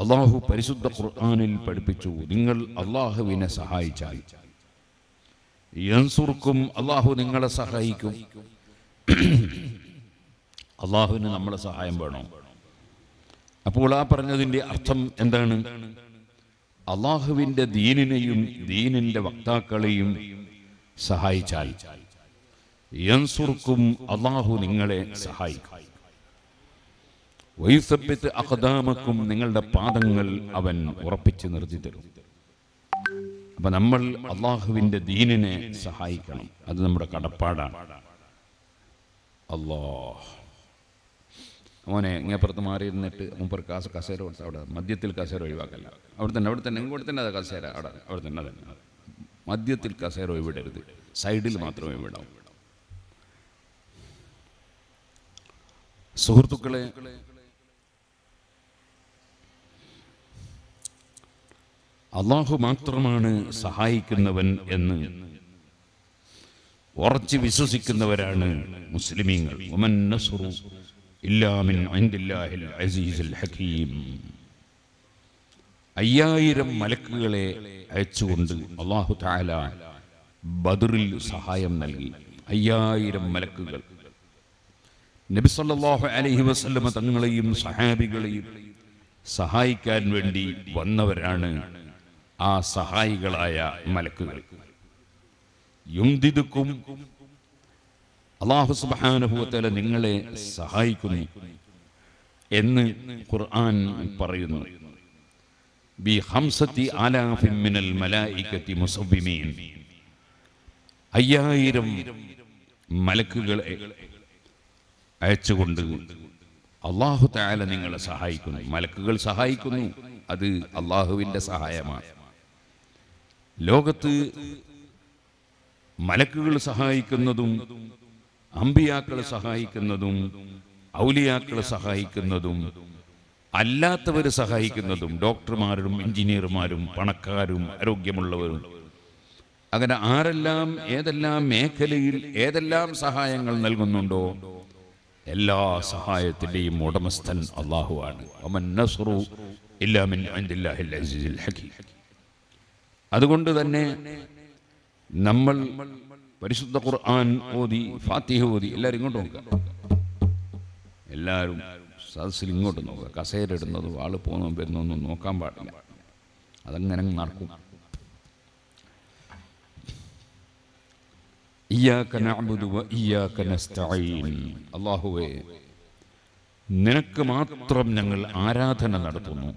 അള്ളാഹു പരിശുദ്ധ ഖുർആാനിൽ പഠിപ്പിച്ചു നിങ്ങൾ അള്ളാഹുവിനെ സഹായിച്ചാൽ യൻസുർക്കും അള്ളാഹു നിങ്ങളെ സഹായിക്കും അള്ളാഹുവിന് നമ്മളെ സഹായം വേണം അപ്പോൾ ആ പറഞ്ഞതിൻ്റെ അർത്ഥം എന്താണ് അള്ളാഹുവിൻ്റെ ദീനിനെയും ദീനിൻ്റെ വക്താക്കളെയും സഹായിച്ചാൽ യൻസുർക്കും അള്ളാഹു നിങ്ങളെ സഹായിക്കും വൈസപ്പിത്ത് അഹദാമക്കും നിങ്ങളുടെ പാദങ്ങൾ അവൻ ഉറപ്പിച്ചു നിർത്തി തരും അപ്പൊ നമ്മൾ അള്ളാഹുവിന്റെ ദീനിനെ സഹായിക്കണം അത് നമ്മുടെ കടപ്പാടാണ് അല്ലോ മോനെ ഇങ്ങേപ്പുറത്ത് മാറിയിരുന്നിട്ട് മുമ്പ് കാസ് കസേര കൊടുത്ത അവിടെ മദ്യത്തിൽ കസേര ഒഴിവാക്കല്ല അവിടെ തന്നെ അവിടെ തന്നെ ഇങ്ങോട്ട് തന്നെ അത് കസേര അവിടെ അവിടെ തന്നെ തന്നെ മദ്യത്തിൽ കസേര ഒഴിവിടരുത് സൈഡിൽ മാത്രമേ വിടാവൂ സുഹൃത്തുക്കളെ അള്ളാഹു മാത്രമാണ് സഹായിക്കുന്നവൻ എന്ന് ഉറച്ചു വിശ്വസിക്കുന്നവരാണ് മുസ്ലിമീങ്ങൾ അയ്യായിരം മലക്കുകളെ അയച്ചുകൊണ്ട് അള്ളാഹു താല ബദറിൽ സഹായം നൽകി അയ്യായിരം മലക്കുകൾ നബിസല്ലാഹു അലഹി വസ്ലമ തങ്ങളെയും സഹാബികളെയും സഹായിക്കാൻ വേണ്ടി വന്നവരാണ് ആ സഹായികളായ മലക്കുകൾ യുംദിദുക്കും അള്ളാഹു സുബാനുഭവത്തല നിങ്ങളെ സഹായിക്കുന്നു എന്ന് ഖുർആൻ പറയുന്നു ബി ഹംസത്തി ആലാഫിൻ മലായിക്കത്തി മുസവ്വിമീൻ അയ്യായിരം മലക്കുകളെ അയച്ചുകൊണ്ട് അള്ളാഹു താല നിങ്ങളെ സഹായിക്കുന്നു മലക്കുകൾ സഹായിക്കുന്നു അത് അള്ളാഹുവിൻ്റെ സഹായമാണ് ലോകത്ത് മലക്കുകൾ സഹായിക്കുന്നതും അമ്പിയാക്കൾ സഹായിക്കുന്നതും ഔലിയാക്കൾ സഹായിക്കുന്നതും അല്ലാത്തവർ സഹായിക്കുന്നതും ഡോക്ടർമാരും എഞ്ചിനീയർമാരും പണക്കാരും ആരോഗ്യമുള്ളവരും അങ്ങനെ ആരെല്ലാം ഏതെല്ലാം മേഖലയിൽ ഏതെല്ലാം സഹായങ്ങൾ നൽകുന്നുണ്ടോ എല്ലാ സഹായത്തിൻ്റെയും ഉടമസ്ഥൻ അള്ളാഹു ആണ് അതുകൊണ്ട് തന്നെ നമ്മൾ പരിശുദ്ധ ഖുർആൻ ഓതി ഫാത്തിഹ ഓതി എല്ലാവരും ഇങ്ങോട്ട് നോക്കുക എല്ലാവരും സദസ്സിൽ ഇങ്ങോട്ട് നോക്കുക കസേരിടുന്നതും ആള് ആൾ പോകുന്നതും വരുന്നതൊന്നും നോക്കാൻ പാടില്ല അതങ്ങനെ നടക്കും അള്ളാഹുവേ നിനക്ക് മാത്രം ഞങ്ങൾ ആരാധന നടത്തുന്നു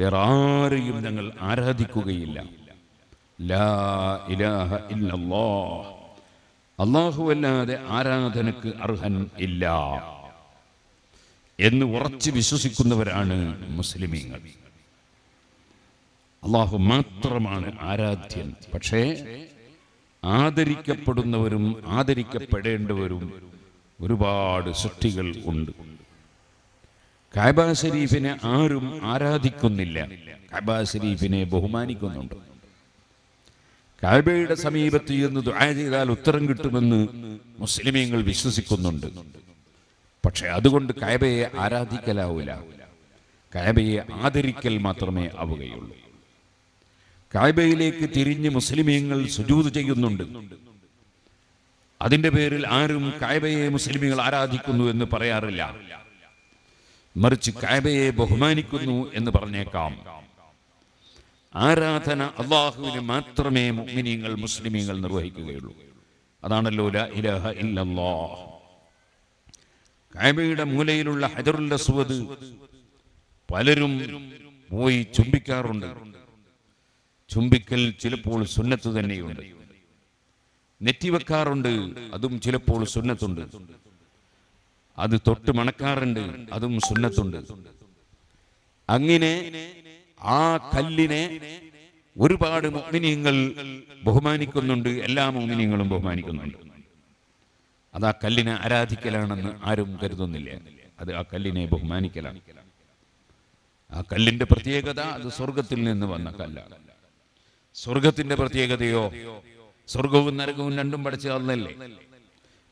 വേറെ ആരെയും ഞങ്ങൾ ആരാധിക്കുകയില്ല അല്ലാതെ ആരാധനക്ക് അർഹൻ ഇല്ല എന്ന് ഉറച്ചു വിശ്വസിക്കുന്നവരാണ് മുസ്ലിമീങ്ങൾ അള്ളാഹു മാത്രമാണ് ആരാധ്യൻ പക്ഷേ ആദരിക്കപ്പെടുന്നവരും ആദരിക്കപ്പെടേണ്ടവരും ഒരുപാട് സൃഷ്ടികൾ ഉണ്ട് കാബ ഷരീഫിനെ ആരും ആരാധിക്കുന്നില്ല കാബ ഷരീഫിനെ ബഹുമാനിക്കുന്നുണ്ട് കാബയുടെ സമീപത്ത് ചെന്ന് ദുആ ചെയ്താൽ ഉത്തരം കിട്ടുമെന്ന് മുസ്ലിമീങ്ങൾ വിശ്വസിക്കുന്നുണ്ട് പക്ഷെ അതുകൊണ്ട് കാബയെ ആരാധിക്കലാവില്ല കാബയെ ആദരിക്കൽ മാത്രമേ ആവുകയുള്ളൂ കായ്ബയിലേക്ക് തിരിഞ്ഞ് മുസ്ലിമീങ്ങൾ സുജൂത് ചെയ്യുന്നുണ്ട് അതിന്റെ പേരിൽ ആരും കായ്ബയെ മുസ്ലിമീങ്ങൾ ആരാധിക്കുന്നു എന്ന് പറയാറില്ല മറിച്ച് കായ്ബയെ ബഹുമാനിക്കുന്നു എന്ന് പറഞ്ഞേക്കാം ആരാധന അള്ളാഹുവിന് മാത്രമേ മുഗ്മിനീങ്ങൾ മുസ്ലിമീങ്ങൾ നിർവഹിക്കുകയുള്ളൂ അതാണല്ലോ ഇലഹ ഇല്ലല്ലോ കായബയുടെ മൂലയിലുള്ള ഹജറുല്ല സുവത് പലരും പോയി ചുംബിക്കാറുണ്ട് ചുംബിക്കൽ ചിലപ്പോൾ സുന്നത്ത് തന്നെയുണ്ട് നെറ്റി വെക്കാറുണ്ട് അതും ചിലപ്പോൾ സുന്നത്തുണ്ട് അത് തൊട്ട് മണക്കാറുണ്ട് അതും സുന്നത്തുണ്ട് അങ്ങനെ ആ കല്ലിനെ ഒരുപാട് മോമിനിയങ്ങൾ ബഹുമാനിക്കുന്നുണ്ട് എല്ലാ മോമിനിയങ്ങളും ബഹുമാനിക്കുന്നുണ്ട് അത് ആ കല്ലിനെ ആരാധിക്കലാണെന്ന് ആരും കരുതുന്നില്ല അത് ആ കല്ലിനെ ബഹുമാനിക്കലാണ് ആ കല്ലിന്റെ പ്രത്യേകത അത് സ്വർഗത്തിൽ നിന്ന് വന്ന കല്ലാണ് സ്വർഗത്തിന്റെ പ്രത്യേകതയോ സ്വർഗവും നരകവും രണ്ടും പഠിച്ചു അന്നല്ലേ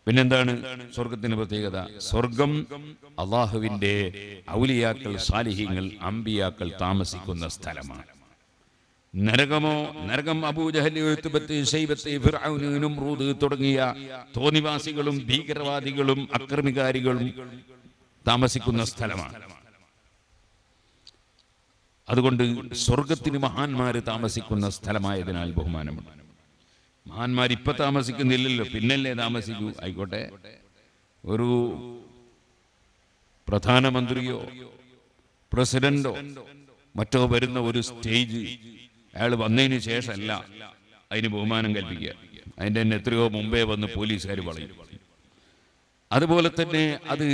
പിന്നെന്താണ് സ്വർഗത്തിന്റെ പ്രത്യേകത സ്വർഗം അള്ളാഹുവിന്റെ ഔലിയാക്കൾ സാലിഹ്യങ്ങൾ അമ്പിയാക്കൾ താമസിക്കുന്ന സ്ഥലമാണ് നരകമോ നരകം അബൂജഹലിനും തുടങ്ങിയ തോന്നിവാസികളും ഭീകരവാദികളും അക്രമികാരികളും താമസിക്കുന്ന സ്ഥലമാണ് അതുകൊണ്ട് സ്വർഗത്തിന് മഹാന്മാര് താമസിക്കുന്ന സ്ഥലമായതിനാൽ ബഹുമാനമുണ്ട് മഹാന്മാർ ഇപ്പൊ താമസിക്കുന്നില്ലല്ലോ പിന്നല്ലേ താമസിക്കൂ ആയിക്കോട്ടെ ഒരു പ്രധാനമന്ത്രിയോ പ്രസിഡന്റോ മറ്റോ വരുന്ന ഒരു സ്റ്റേജ് അയാൾ വന്നതിന് ശേഷമല്ല അതിന് ബഹുമാനം കൽപ്പിക്കുക അതിന്റെ തന്നെ എത്രയോ മുമ്പേ വന്ന് പോലീസുകാർ പറയും അതുപോലെ തന്നെ അത്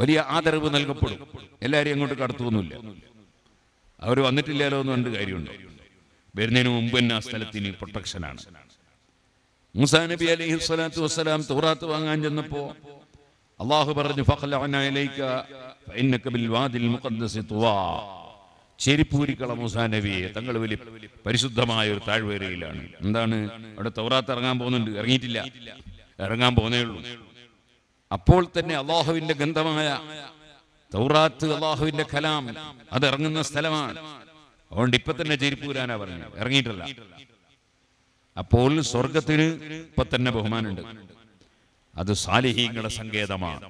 വലിയ ആദരവ് നൽകപ്പെടും എല്ലാവരും അങ്ങോട്ട് കടത്തുമൊന്നുമില്ല അവർ വന്നിട്ടില്ലല്ലോ എന്ന് പറഞ്ഞിട്ട് കാര്യമുണ്ട് വരുന്നതിന് മുമ്പ് തന്നെ ആ സ്ഥലത്തിന് പ്രൊട്ടക്ഷനാണ് മുസാ നബി അലൈഹി സ്വലാത്തു വസ്സലാം തൗറാത്ത് വാങ്ങാൻ ചെന്നപ്പോ അള്ളാഹു പറഞ്ഞു ചെരിപ്പൂരിക്കള മുസാ നബിയെ തങ്ങൾ വലിയ പരിശുദ്ധമായ ഒരു താഴ്വരയിലാണ് എന്താണ് അവിടെ തൗറാത്ത് ഇറങ്ങാൻ പോകുന്നുണ്ട് ഇറങ്ങിയിട്ടില്ല ഇറങ്ങാൻ പോകുന്നേ ഉള്ളൂ അപ്പോൾ തന്നെ അള്ളാഹുവിന്റെ ഗന്ധമായ തൗറാത്ത് അള്ളാഹുവിന്റെ കലാം അത് ഇറങ്ങുന്ന സ്ഥലമാണ് അതുകൊണ്ട് ഇപ്പൊ തന്നെ ചെരിപ്പൂരാനാ പറഞ്ഞു ഇറങ്ങിയിട്ടില്ല അപ്പോൾ സ്വർഗത്തിന് ഇപ്പൊ തന്നെ ബഹുമാനമുണ്ട് അത് സാലിഹീങ്ങളുടെ സങ്കേതമാണ്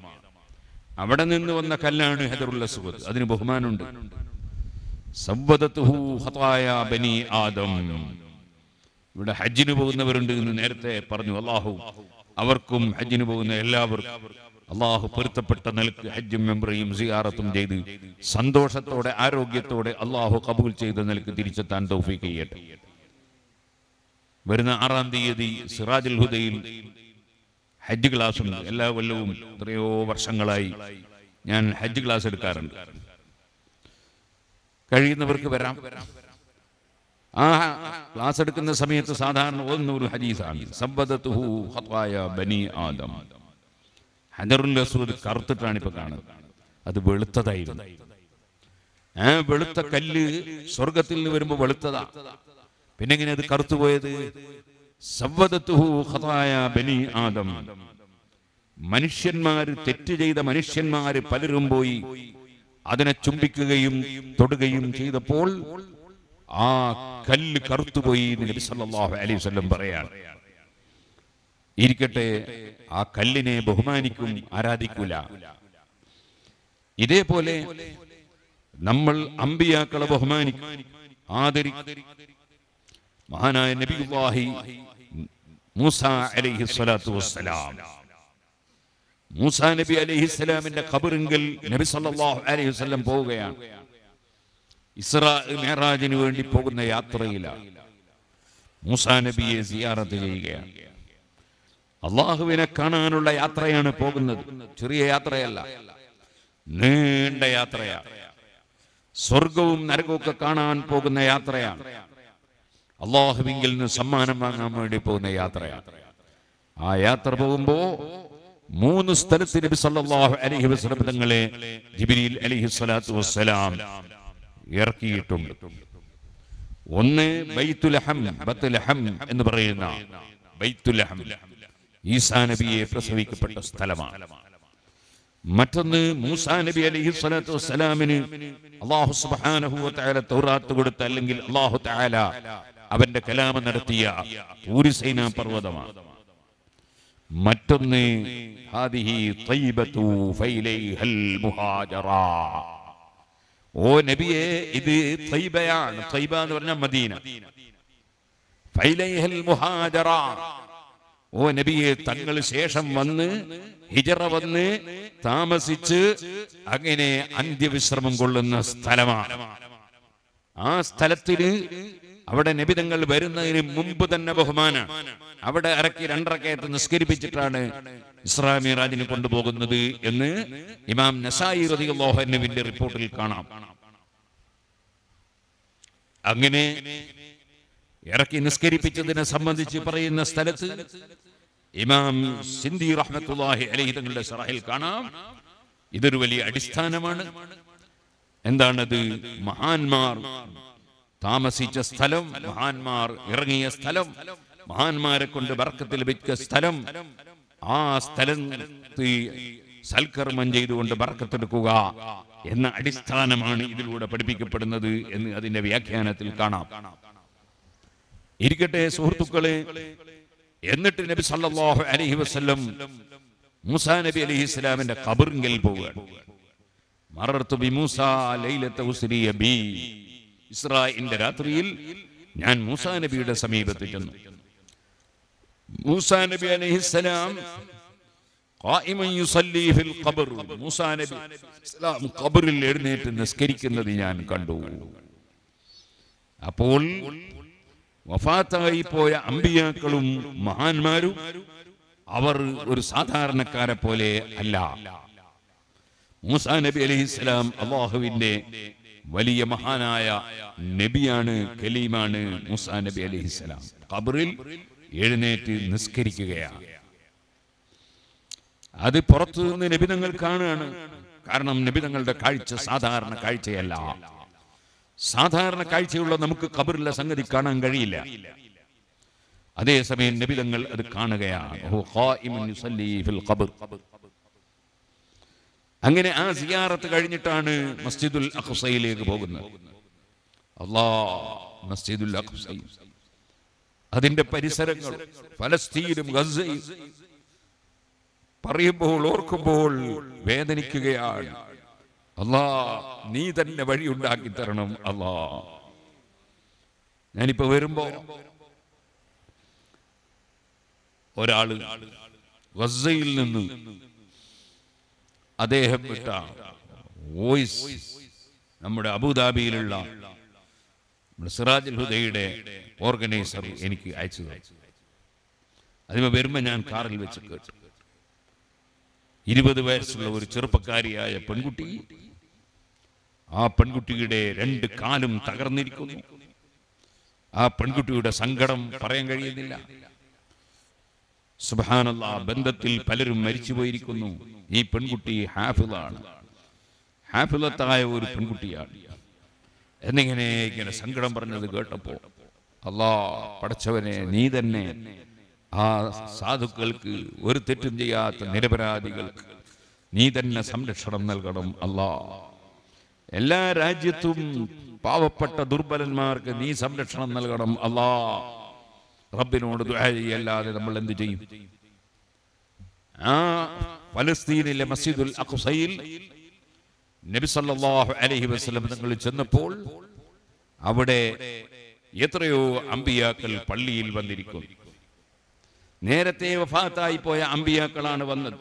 അവിടെ നിന്ന് വന്ന കല്ലാണ് ഹെദറുള്ള സുഹൃത്ത് അതിന് ബഹുമാനമുണ്ട് ബനി ആദം ഇവിടെ ഹജ്ജിന് പോകുന്നവരുണ്ട് എന്ന് നേരത്തെ പറഞ്ഞു അള്ളാഹു അവർക്കും ഹജ്ജിന് പോകുന്ന എല്ലാവർക്കും അള്ളാഹു പൊരുത്തപ്പെട്ട നിലക്ക് ഹജ്ജും മെമ്രയും സിയാറത്തും ചെയ്ത് സന്തോഷത്തോടെ ആരോഗ്യത്തോടെ അള്ളാഹു കബൂൽ ചെയ്ത നിലക്ക് തിരിച്ചെത്താൻ തൗഫീക്ക് ചെയ്യട്ടെ വരുന്ന ആറാം തീയതി സിറാജുൽ ഹുദയിൽ ഹജ്ജ് ക്ലാസ് ഉണ്ട് എല്ലാ കൊല്ലവും എത്രയോ വർഷങ്ങളായി ഞാൻ ഹജ്ജ് ക്ലാസ് എടുക്കാറുണ്ട് കഴിയുന്നവർക്ക് വരാം ആ ക്ലാസ് എടുക്കുന്ന സമയത്ത് സാധാരണ ഓന്നൂറ് ഹദീസാണ് സബ്ബദത്തുഹു ഹത്വായ ബനി ആദം ഹജറുൽ അസൂദ് കറുത്തിട്ടാണ് ഇപ്പൊ കാണുന്നത് അത് വെളുത്തതായിരുന്നു ആ വെളുത്ത കല്ല് സ്വർഗത്തിൽ നിന്ന് വരുമ്പോൾ വെളുത്തതാ പിന്നെ ഇങ്ങനെ അത് കറുത്തുപോയത് ബനി ആദം മനുഷ്യന്മാര് തെറ്റ് ചെയ്ത മനുഷ്യന്മാര് പലരും പോയി അതിനെ ചുംബിക്കുകയും തൊടുകയും ചെയ്തപ്പോൾ ആ കല്ല് കറുത്തുപോയി നബി സല്ലല്ലാഹു അലൈഹി വസല്ലം പറയാണ് ഇരിക്കട്ടെ ആ കല്ലിനെ ബഹുമാനിക്കും ആരാധിക്കൂല ഇതേപോലെ നമ്മൾ അമ്പിയാക്കളെ ബഹുമാനിക്കും ആദരി മഹാനായ നബിഹി മൂസ അലൈഹി സ്വലാത്തു വസ്സലാം മൂസ നബി അലൈഹിസ്സലാമിന്റെ ഖബറിങ്കൽ നബി സല്ലല്ലാഹു അലൈഹി വസല്ലം പോവുകയാണ് ഇസ്രാ മേറാജിന് വേണ്ടി പോകുന്ന യാത്രയിലാണ് മൂസ നബിയെ സിയാറത്ത് ചെയ്യുകയാണ് അള്ളാഹുവിനെ കാണാനുള്ള യാത്രയാണ് പോകുന്നത് ചെറിയ യാത്രയല്ല നീണ്ട യാത്രയാണ് സ്വർഗവും നരകവും ഒക്കെ കാണാൻ പോകുന്ന യാത്രയാണ് അള്ളാഹുവിങ്കിൽ നിന്ന് സമ്മാനം വാങ്ങാൻ വേണ്ടി പോകുന്ന യാത്രയാണ് ആ യാത്ര പോകുമ്പോ മൂന്ന് സ്ഥലത്ത് നബി സല്ലല്ലാഹു അലൈഹി വസല്ലം തങ്ങളെ ജിബ്രീൽ അലൈഹി സ്വലാത്തു വസ്സലാം ഇറക്കിയിട്ടുണ്ട് ഒന്ന് ബൈത്തുൽ ഹം ബത്തുൽ ഹം എന്ന് പറയുന്ന ബൈത്തുൽ ഹം ഈസാ നബിയെ പ്രസവിക്കപ്പെട്ട സ്ഥലമാണ് മറ്റൊന്ന് മൂസാ നബി അലൈഹി സ്വലാത്തു വസ്സലാമിന് അള്ളാഹു സുബാനഹു താല തൗറാത്ത് കൊടുത്ത അല്ലെങ്കിൽ അള്ളാഹു താല അവന്റെ കലാമം നടത്തിയ ഊരിസൈന പർവ്വതമാണ് മറ്റൊന്ന് ഓ നബിയെ ഇത് തൈബയാണ് തൈബ എന്ന് പറഞ്ഞാൽ മദീന ഫൈലൈഹൽ മുഹാജറ ഓ നബിയെ തങ്ങൾ ശേഷം വന്ന് ഹിജറ വന്ന് താമസിച്ച് അങ്ങനെ അന്ത്യവിശ്രമം കൊള്ളുന്ന സ്ഥലമാണ് ആ സ്ഥലത്തിന് അവിടെ തങ്ങൾ വരുന്നതിന് മുമ്പ് തന്നെ ബഹുമാന അവിടെ ഇറക്കി രണ്ടരക്കയത്ത് നിസ്കരിപ്പിച്ചിട്ടാണ് ഇസ്ലാമി റാജിന് കൊണ്ടുപോകുന്നത് എന്ന് ഇമാം നസായി റതിഹന്നുവിന്റെ റിപ്പോർട്ടിൽ കാണാം അങ്ങനെ ഇറക്കി നിസ്കരിപ്പിച്ചതിനെ സംബന്ധിച്ച് പറയുന്ന സ്ഥലത്ത് ഇമാം സിന്ധി റഹ്മത്തുല്ലാഹി അലഹി തങ്ങളുടെ സറഹിൽ കാണാം ഇതൊരു വലിയ അടിസ്ഥാനമാണ് എന്താണത് മഹാന്മാർ താമസിച്ച സ്ഥലം മഹാന്മാർ ഇറങ്ങിയ സ്ഥലം മഹാന്മാരെ കൊണ്ട് വർക്കത്തിൽ വെച്ച സ്ഥലം ആ സ്ഥലം സൽക്കർമ്മം ചെയ്തുകൊണ്ട് വർക്കത്തെടുക്കുക എന്ന അടിസ്ഥാനമാണ് ഇതിലൂടെ പഠിപ്പിക്കപ്പെടുന്നത് എന്ന് അതിന്റെ വ്യാഖ്യാനത്തിൽ കാണാം ഇരിക്കട്ടെ സുഹൃത്തുക്കളെ എന്നിട്ട് നബി സല്ലാഹു അലഹി വസ്ലം മൂസാ നബി അലി ഇസ്ലാമിന്റെ കബറിങ്കിൽ പോവുകയാണ് രാത്രിയിൽ ഞാൻ മൂസാ നബിയുടെ സമീപത്ത് ചെന്നു മൂസാ നബി മൂസാ നബി എഴുന്നേറ്റ് നിസ്കരിക്കുന്നത് ഞാൻ കണ്ടു അപ്പോൾ വഫാത്തായി പോയ അമ്പിയാക്കളും മഹാന്മാരും അവർ ഒരു സാധാരണക്കാരെ പോലെ അല്ല മൂസാ നബി അലൈഹി സ്വലാം അള്ളാഹുവിന്റെ വലിയ മഹാനായ നബിയാണ് കലീമാണ് മൂസാ നബി അലൈഹി സ്വലാം ഖബറിൽ എഴുന്നേറ്റ് നിസ്കരിക്കുകയാണ് അത് പുറത്തു നിന്ന് നിബിതങ്ങൾ കാണുകയാണ് കാരണം നബിതങ്ങളുടെ കാഴ്ച സാധാരണ കാഴ്ചയല്ല സാധാരണ കാഴ്ചയുള്ള നമുക്ക് കബറിലെ സംഗതി കാണാൻ കഴിയില്ല അതേസമയം നബിതങ്ങൾ അത് കാണുകയാണ് അങ്ങനെ ആ സിയാറത്ത് കഴിഞ്ഞിട്ടാണ് മസ്ജിദുൽ അഖ്സയിലേക്ക് പോകുന്നത് അള്ളാ മസ്ജിദുൽ അതിന്റെ പരിസരങ്ങൾ ഫലസ്തീനും ഗസയും പറയുമ്പോൾ ഓർക്കുമ്പോൾ വേദനിക്കുകയാണ് അല്ലാ നീ തന്നെ വഴി ഉണ്ടാക്കി തരണം അല്ലാ ഞാനിപ്പോ വരുമ്പോ ഒരാള് ഗസയിൽ നിന്ന് അദ്ദേഹം വിട്ട വോയിസ് നമ്മുടെ അബുദാബിയിലുള്ള സിറാജുൽ ഹുദയുടെ ഓർഗനൈസർ എനിക്ക് അയച്ചു അതിന് വരുമ്പോ ഞാൻ കാറിൽ വെച്ച് കേട്ടു ഇരുപത് വയസ്സുള്ള ഒരു ചെറുപ്പക്കാരിയായ പെൺകുട്ടി ആ പെൺകുട്ടിയുടെ രണ്ട് കാലും തകർന്നിരിക്കുന്നു ആ പെൺകുട്ടിയുടെ സങ്കടം പറയാൻ കഴിയുന്നില്ല സുബാനല്ല ബന്ധത്തിൽ പലരും മരിച്ചു പോയിരിക്കുന്നു ഈ പെൺകുട്ടി ഹാഫിളാണ് ഹാഫിളത്തായ ഒരു പെൺകുട്ടിയാണ് എന്നിങ്ങനെ ഇങ്ങനെ സങ്കടം പറഞ്ഞത് കേട്ടപ്പോ അല്ലാ പഠിച്ചവനെ നീ തന്നെ ആ സാധുക്കൾക്ക് ഒരു തെറ്റും ചെയ്യാത്ത നിരപരാധികൾക്ക് നീ തന്നെ സംരക്ഷണം നൽകണം അല്ലാ എല്ലാ രാജ്യത്തും പാവപ്പെട്ട ദുർബലന്മാർക്ക് നീ സംരക്ഷണം നൽകണം അല്ലാ റബ്ബിനോട് ചെയ്യല്ലാതെ നമ്മൾ എന്ത് ചെയ്യും ആ ഫലസ്തീനിലെ മസ്ജിദുൽ അഖുസയിൽ നബി സല്ലല്ലാഹു അലൈഹി വസല്ലം തങ്ങൾ ചെന്നപ്പോൾ അവിടെ എത്രയോ അമ്പിയാക്കൾ പള്ളിയിൽ വന്നിരിക്കുന്നു നേരത്തെ വഫാത്തായി പോയ അമ്പിയാക്കളാണ് വന്നത്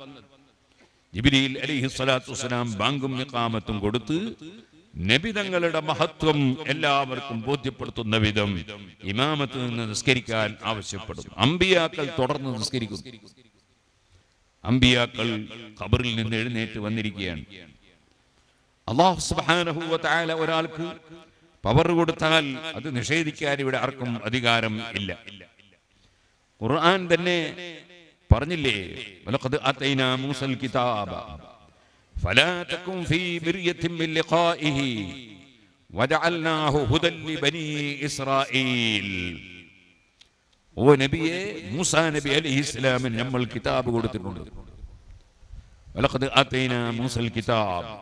ജിബിലിയിൽ അലിഹി സ്വലാത്തു വസ്സലാം ബാങ്കും നിക്കാമത്തും കൊടുത്ത് നബിതങ്ങളുടെ മഹത്വം എല്ലാവർക്കും ബോധ്യപ്പെടുത്തുന്ന വിധം ഇമാമത്ത് നിന്ന് നിസ്കരിക്കാൻ ആവശ്യപ്പെടും അമ്പിയാക്കൾ തുടർന്ന് നിസ്കരിക്കും അമ്പിയാക്കൾ ഖബറിൽ നിന്ന് എഴുന്നേറ്റ് വന്നിരിക്കുകയാണ് അള്ളാഹു ഒരാൾക്ക് പവർ കൊടുത്താൽ അത് നിഷേധിക്കാൻ ഇവിടെ ആർക്കും അധികാരം ഇല്ല ഖുർആൻ തന്നെ പറഞ്ഞില്ലേ വലഖദ് അതൈനാ മൂസൽ കിതാബ ഫലാ തകും ഫീ മിർയത്തിൻ മിൻ ലിഖാഇഹി വജഅൽനാഹു ഹുദൻ ലിബനി ഇസ്രായീൽ ഓ നബിയെ മൂസ നബി അലൈഹി ഇസ്ലാമിന് നമ്മൾ കിതാബ് കൊടുത്തിട്ടുണ്ട് വലഖദ് അതൈനാ മൂസൽ കിതാബ്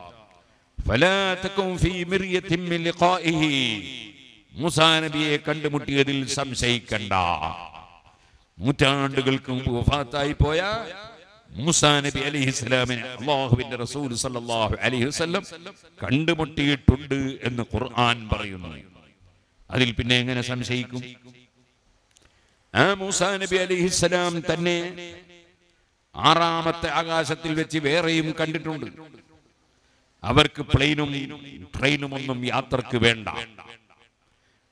ഫലാ തകും ഫീ മിർയത്തിൻ മിൻ ലിഖാഇഹി മൂസ നബിയെ കണ്ടുമുട്ടിയതിൽ സംശയിക്കണ്ട നൂറ്റാണ്ടുകൾക്ക് മുമ്പ് വഫാത്തായി പോയ മൂസാ നബി അള്ളാഹുവിന്റെ റസൂൽ സല്ലാഹു അലി കണ്ടുമുട്ടിയിട്ടുണ്ട് എന്ന് ഖുർആൻ പറയുന്നു അതിൽ പിന്നെ എങ്ങനെ സംശയിക്കും ആ മൂസാ നബി അലിഹിസ്സലാം തന്നെ ആറാമത്തെ ആകാശത്തിൽ വെച്ച് വേറെയും കണ്ടിട്ടുണ്ട് അവർക്ക് പ്ലെയിനും ട്രെയിനും ഒന്നും യാത്രക്ക് വേണ്ട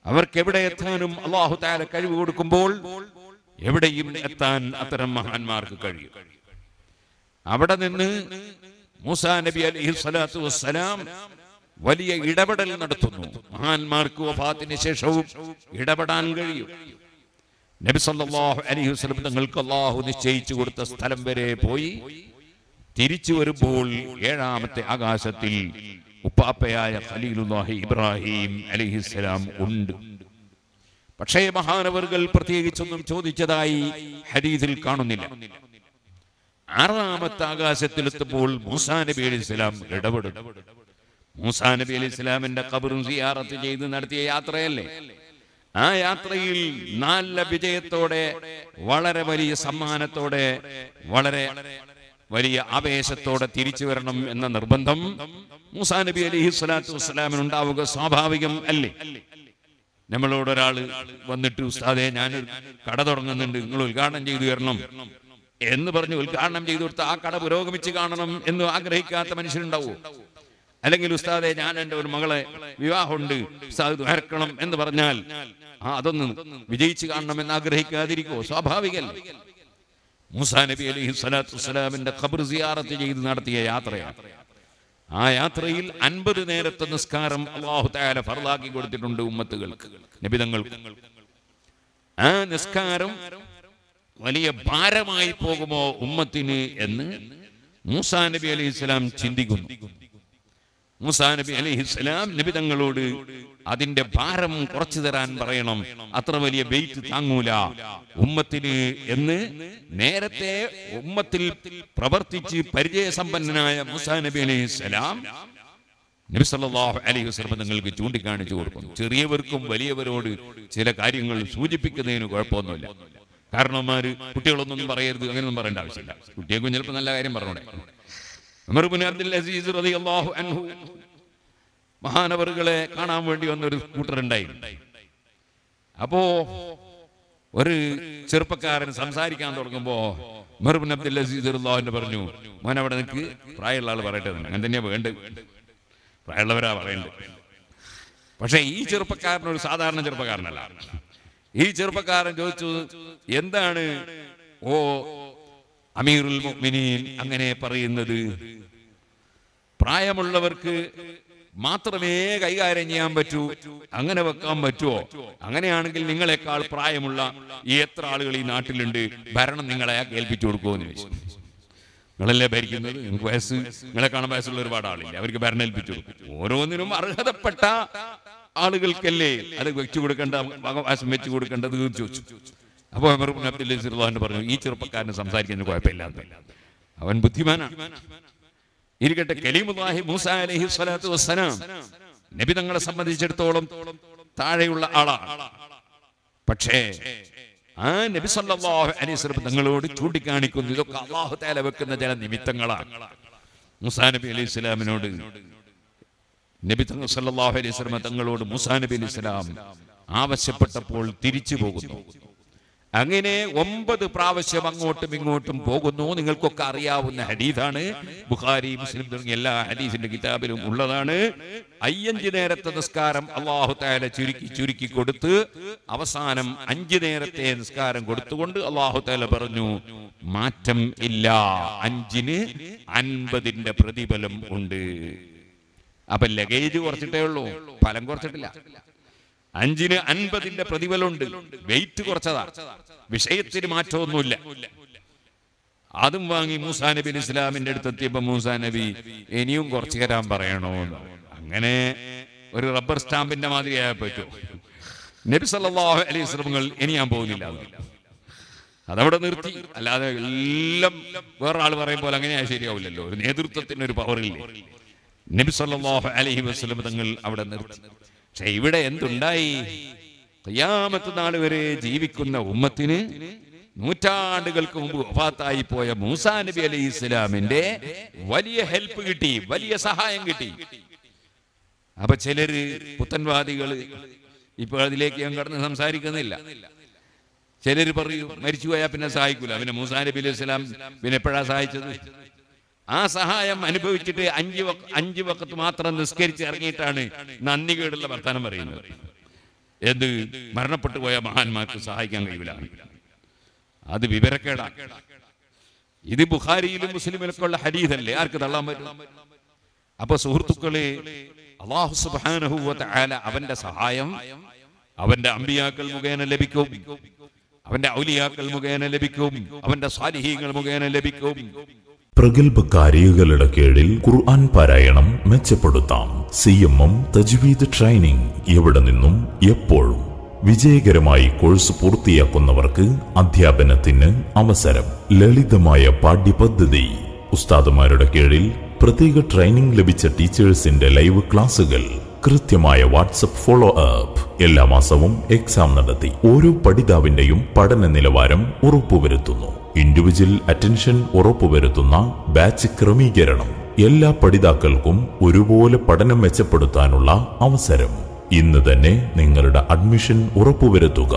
അവർക്ക് എവിടെ എത്താനും അള്ളാഹു താല കഴിവ് കൊടുക്കുമ്പോൾ എവിടെയും എത്താൻ അത്തരം മഹാന്മാർക്ക് കഴിയും അവിടെ നിന്ന് മൂസാ നബി അലൈഹി സ്വലാത്തു വസ്സലാം വലിയ ഇടപെടൽ നടത്തുന്നു മഹാന്മാർക്ക് വഫാത്തിന് ശേഷവും ഇടപെടാൻ കഴിയും നബി സല്ലല്ലാഹു അലൈഹി വസല്ലം തങ്ങൾക്ക് അള്ളാഹു നിശ്ചയിച്ചു കൊടുത്ത സ്ഥലം വരെ പോയി തിരിച്ചു വരുമ്പോൾ ഏഴാമത്തെ ആകാശത്തിൽ ഉപ്പാപ്പയായ ഖലീലുല്ലാഹി ഇബ്രാഹിം അലൈഹിസ്സലാം ഉണ്ട് പക്ഷേ മഹാനവറുകൾ പ്രത്യേകിച്ചൊന്നും ചോദിച്ചതായി ഹരീതിൽ കാണുന്നില്ല ആറാമത്തെ ആകാശത്തിലെത്തുമ്പോൾ മൂസാനബി നബി അലി ഇസ്ലാം ഇടപെടും മൂസാനബി നബി അലി ഇസ്ലാമിന്റെ കബറും സിയാറത്ത് ചെയ്ത് നടത്തിയ യാത്രയല്ലേ ആ യാത്രയിൽ നല്ല വിജയത്തോടെ വളരെ വലിയ സമ്മാനത്തോടെ വളരെ വലിയ ആവേശത്തോടെ തിരിച്ചു വരണം എന്ന നിർബന്ധം മൂസാ നബി അലിഹി സ്വലാത്തു വസ്സലാമിനുണ്ടാവുക ഉണ്ടാവുക സ്വാഭാവികം അല്ലേ നമ്മളോട് ഒരാൾ വന്നിട്ട് ഉസ്താദെ ഞാനൊരു കട തുടങ്ങുന്നുണ്ട് നിങ്ങൾ ഉദ്ഘാടനം ചെയ്തു തരണം എന്ന് പറഞ്ഞ് ഉദ്ഘാടനം ചെയ്തു കൊടുത്ത് ആ കട പുരോഗമിച്ച് കാണണം എന്ന് ആഗ്രഹിക്കാത്ത മനുഷ്യരുണ്ടാവും അല്ലെങ്കിൽ ഉസ്താദെ ഞാൻ എൻ്റെ ഒരു മകളെ വിവാഹമുണ്ട് ഉസ്താദ് വരക്കണം എന്ന് പറഞ്ഞാൽ ആ അതൊന്ന് വിജയിച്ച് എന്ന് ആഗ്രഹിക്കാതിരിക്കോ സ്വാഭാവിക മൂസാ നബി അലൈഹി സ്വലാത്തു വസ്സലാമിന്റെ ഖബർ സിയാറത്ത് ചെയ്ത് നടത്തിയ യാത്രയാണ് ആ യാത്രയിൽ അൻപത് നേരത്തെ നിസ്കാരം അള്ളാഹു താല ഫർലാക്കി കൊടുത്തിട്ടുണ്ട് ഉമ്മത്തുകൾക്ക് നിബിതങ്ങൾക്ക് ആ നിസ്കാരം വലിയ ഭാരമായി പോകുമോ ഉമ്മത്തിന് എന്ന് മൂസാ നബി അലി ഇസ്ലാം ചിന്തിക്കുന്നു മൂസാ നബി ഇസ്ലാം നബി തങ്ങളോട് അതിന്റെ ഭാരം കുറച്ചു തരാൻ പറയണം അത്ര വലിയ ബെയ്റ്റ് താങ്ങൂല ഉമ്മത്തില് എന്ന് നേരത്തെ ഉമ്മത്തിൽ പ്രവർത്തിച്ച് പരിചയസമ്പന്നനായ മൂസാ നബി അലഹിസ്ലാം നബി സല്ലല്ലാഹു അലൈഹി വസല്ലം നിങ്ങൾക്ക് ചൂണ്ടിക്കാണിച്ചു കൊടുക്കും ചെറിയവർക്കും വലിയവരോട് ചില കാര്യങ്ങൾ സൂചിപ്പിക്കുന്നതിന് കുഴപ്പമൊന്നുമില്ല കാരണവന്മാര് കുട്ടികളൊന്നും പറയരുത് അങ്ങനെയൊന്നും പറയേണ്ട ആവശ്യമില്ല കുട്ടികൾക്കും ചിലപ്പോൾ നല്ല കാര്യം പറഞ്ഞോടെ അബ്ദുൽ അസീസ് റളിയല്ലാഹു അൻഹു മഹാനവറുകളെ കാണാൻ വേണ്ടി വന്ന ഒരു സ്കൂട്ടർ ഉണ്ടായി അപ്പോ ഒരു ചെറുപ്പക്കാരൻ സംസാരിക്കാൻ തുടങ്ങുമ്പോ മെഹർബിൻ അബ്ദുൽ അസീസ് പറഞ്ഞു മോൻ അവിടെ നിൽക്ക് പ്രായമുള്ള ആൾ പറയട്ടെ അങ്ങനെ തന്നെയാ വേണ്ടത് പ്രായമുള്ളവരാ പറയണ്ടത് പക്ഷേ ഈ ചെറുപ്പക്കാരൻ ഒരു സാധാരണ ചെറുപ്പക്കാരനല്ല ഈ ചെറുപ്പക്കാരൻ ചോദിച്ചു എന്താണ് ഓ അമീറുൽ മുഅ്മിനീൻ അങ്ങനെ പറയുന്നത് പ്രായമുള്ളവർക്ക് മാത്രമേ കൈകാര്യം ചെയ്യാൻ പറ്റൂ അങ്ങനെ വെക്കാൻ പറ്റുമോ അങ്ങനെയാണെങ്കിൽ നിങ്ങളെക്കാൾ പ്രായമുള്ള ഈ എത്ര ആളുകൾ ഈ നാട്ടിലുണ്ട് ഭരണം നിങ്ങളെ ഏൽപ്പിച്ചു കൊടുക്കുമെന്ന് ചോദിച്ചു നിങ്ങളല്ലേ ഭരിക്കുന്നത് നിങ്ങൾക്ക് വയസ്സ് കാണാൻ വയസ്സുള്ള ഒരുപാട് ആളില്ലേ അവർക്ക് ഭരണം ഏൽപ്പിച്ചു കൊടുക്കും ഓരോന്നിനും അർഹതപ്പെട്ട ആളുകൾക്കല്ലേ അത് വെച്ചു കൊടുക്കേണ്ട അവകാശം വെച്ചു കൊടുക്കേണ്ടത് ചോദിച്ചു അപ്പോൾ അബ്ദുൽ പറഞ്ഞു ഈ ചെറുപ്പക്കാരന് സംസാരിക്കുന്ന കുഴപ്പമില്ലാത്ത അവൻ ബുദ്ധിമാനാണ് ഇരിക്കട്ടെ കലീമുല്ലാഹി മൂസ അലഹി സ്വലാത്തു വസ്സലാം നബി തങ്ങളെ സംബന്ധിച്ചിടത്തോളം താഴെയുള്ള ആളാണ് പക്ഷേ ആ നബി സല്ലല്ലാഹു അലൈഹി തങ്ങളോട് ചൂണ്ടിക്കാണിക്കുന്നു ഇതൊക്കെ അള്ളാഹു തആല വെക്കുന്ന ചില നിമിത്തങ്ങളാണ് മുസാ നബി അലൈഹി സ്വലാമിനോട് നബി തങ്ങൾ സല്ലല്ലാഹു അലൈഹി വസല്ലം തങ്ങളോട് മുസാ നബി അലൈഹി സ്വലാം ആവശ്യപ്പെട്ടപ്പോൾ തിരിച്ചു പോകുന്നു അങ്ങനെ ഒമ്പത് പ്രാവശ്യം അങ്ങോട്ടും ഇങ്ങോട്ടും പോകുന്നു നിങ്ങൾക്കൊക്കെ അറിയാവുന്ന ഹദീസാണ് ബുഖാരി മുസ്ലിം തുടങ്ങിയ എല്ലാ ഹദീസിന്റെ കിതാബിലും ഉള്ളതാണ് അയ്യഞ്ചു നേരത്തെ നിസ്കാരം അള്ളാഹു താല ചുരുക്കി ചുരുക്കി കൊടുത്ത് അവസാനം അഞ്ചു നേരത്തെ നിസ്കാരം കൊടുത്തുകൊണ്ട് അള്ളാഹു താല പറഞ്ഞു മാറ്റം ഇല്ല അഞ്ചിന് അൻപതിന്റെ പ്രതിഫലം ഉണ്ട് അപ്പൊ ലഗേജ് കുറച്ചിട്ടേ ഉള്ളൂ ഫലം കുറച്ചിട്ടില്ല അഞ്ചിന് അൻപതിന്റെ പ്രതിഫലമുണ്ട് വെയിറ്റ് കുറച്ചതാ വിഷയത്തിന് മാറ്റമൊന്നുമില്ല അതും വാങ്ങി മൂസാ നബി ഇസ്ലാമിന്റെ അടുത്ത് എത്തിയപ്പോ മൂസാ നബി ഇനിയും കുറച്ച് തരാൻ പറയണോ അങ്ങനെ ഒരു റബ്ബർ സ്റ്റാമ്പിന്റെ മാതിരിയായ പറ്റൂ നബി സല്ലാഹു അലൈഹി വസല്ലം ഇനി ഞാൻ പോകുന്നില്ല അതവിടെ നിർത്തി അല്ലാതെ എല്ലാം വേറൊരാൾ പറയും പോലെ അങ്ങനെ ശരിയാവില്ലല്ലോ ഒരു നേതൃത്വത്തിന് ഒരു ഇല്ലേ നബി സല്ലാഹു അലഹി വസ്ലം തങ്ങൾ അവിടെ നിർത്തി പക്ഷെ ഇവിടെ എന്തുണ്ടായി കയ്യാമത്ത് നാൾ വരെ ജീവിക്കുന്ന ഉമ്മത്തിന് നൂറ്റാണ്ടുകൾക്ക് മുമ്പ് ഒഫാത്തായി പോയ മൂസാ നബി അലി ഇസ്ലാമിന്റെ വലിയ ഹെൽപ്പ് കിട്ടി വലിയ സഹായം കിട്ടി അപ്പൊ ചിലര് പുത്തൻവാദികള് ഇപ്പൊ അതിലേക്ക് ഞാൻ കടന്ന് സംസാരിക്കുന്നില്ല ചിലര് പറയും മരിച്ചുപോയാൽ പിന്നെ സഹായിക്കൂല പിന്നെ മൂസാ നബി അലി ഇസ്ലാം പിന്നെ എപ്പോഴാ സഹായിച്ചത് ആ സഹായം അനുഭവിച്ചിട്ട് അഞ്ച് അഞ്ച് വക്കത്ത് മാത്രം നിസ്കരിച്ച് ഇറങ്ങിയിട്ടാണ് നന്ദി കേടുള്ള വർത്തമാനം പറയുന്നത് എന്ത് മരണപ്പെട്ടു പോയ മഹാന്മാർക്ക് സഹായിക്കാൻ കഴിയില്ല അത് വിവരക്കേടാണ് ഇത് ബുഖാരിയിലും മുസ്ലിമിലൊക്കെ ഉള്ള ഹരീതല്ലേ ആർക്ക് തള്ളാൻ പറ്റും അപ്പൊ സുഹൃത്തുക്കളെ അവന്റെ സഹായം അവന്റെ അമ്പിയാക്കൾ മുഖേന ലഭിക്കും അവന്റെ ഔലിയാക്കൾ മുഖേന ലഭിക്കും അവന്റെ സ്വാലിഹീങ്ങൾ മുഖേന ലഭിക്കും പ്രഗത്ഭകാരികളുടെ കീഴിൽ ഖുർആൻ പാരായണം മെച്ചപ്പെടുത്താം സി എം എം തജ്വീദ് ട്രെയിനിങ് എവിടെ നിന്നും എപ്പോഴും വിജയകരമായി കോഴ്സ് പൂർത്തിയാക്കുന്നവർക്ക് അധ്യാപനത്തിന് അവസരം ലളിതമായ പാഠ്യപദ്ധതി ഉസ്താദുമാരുടെ കീഴിൽ പ്രത്യേക ട്രെയിനിംഗ് ലഭിച്ച ടീച്ചേഴ്സിന്റെ ലൈവ് ക്ലാസുകൾ കൃത്യമായ വാട്സപ്പ് ഫോളോ അപ്പ് എല്ലാ മാസവും എക്സാം നടത്തി ഓരോ പഠിതാവിന്റെയും പഠന നിലവാരം ഉറപ്പുവരുത്തുന്നു ഇൻഡിവിജ്വൽ അറ്റൻഷൻ ഉറപ്പുവരുത്തുന്ന ബാച്ച് ക്രമീകരണം എല്ലാ പഠിതാക്കൾക്കും ഒരുപോലെ പഠനം മെച്ചപ്പെടുത്താനുള്ള അവസരം ഇന്ന് തന്നെ നിങ്ങളുടെ അഡ്മിഷൻ ഉറപ്പുവരുത്തുക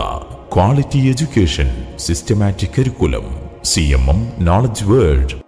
quality education systematic curriculum C M M knowledge world